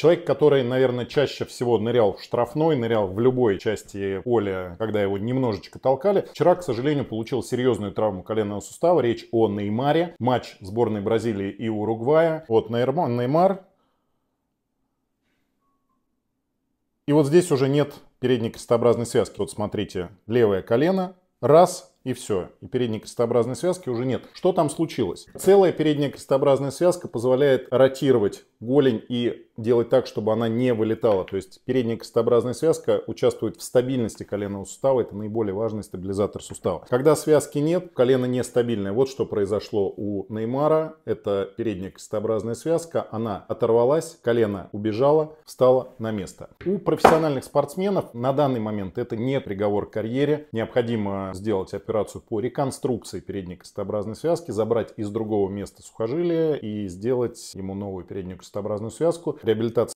Человек, который, наверное, чаще всего нырял в штрафной, нырял в любой части поля, когда его немножечко толкали. Вчера, к сожалению, получил серьезную травму коленного сустава. Речь о Неймаре. Матч сборной Бразилии и Уругвая. Вот Неймар, Неймар И вот здесь уже нет передней крестообразной связки. Вот смотрите, левое колено, раз, и все. И передней крестообразной связки уже нет. Что там случилось? Целая передняя крестообразная связка позволяет ротировать голень и делать так, чтобы она не вылетала. То есть передняя крестообразная связка участвует в стабильности коленного сустава. Это наиболее важный стабилизатор сустава. Когда связки нет, колено нестабильное. Вот что произошло у Неймара. Это передняя крестообразная связка. Она оторвалась, колено убежало, встало на место. У профессиональных спортсменов на данный момент это не приговор к карьере. Необходимо сделать операцию по реконструкции передней крестообразной связки, забрать из другого места сухожилие и сделать ему новую переднюю крестообразную шестообразную связку. Реабилитация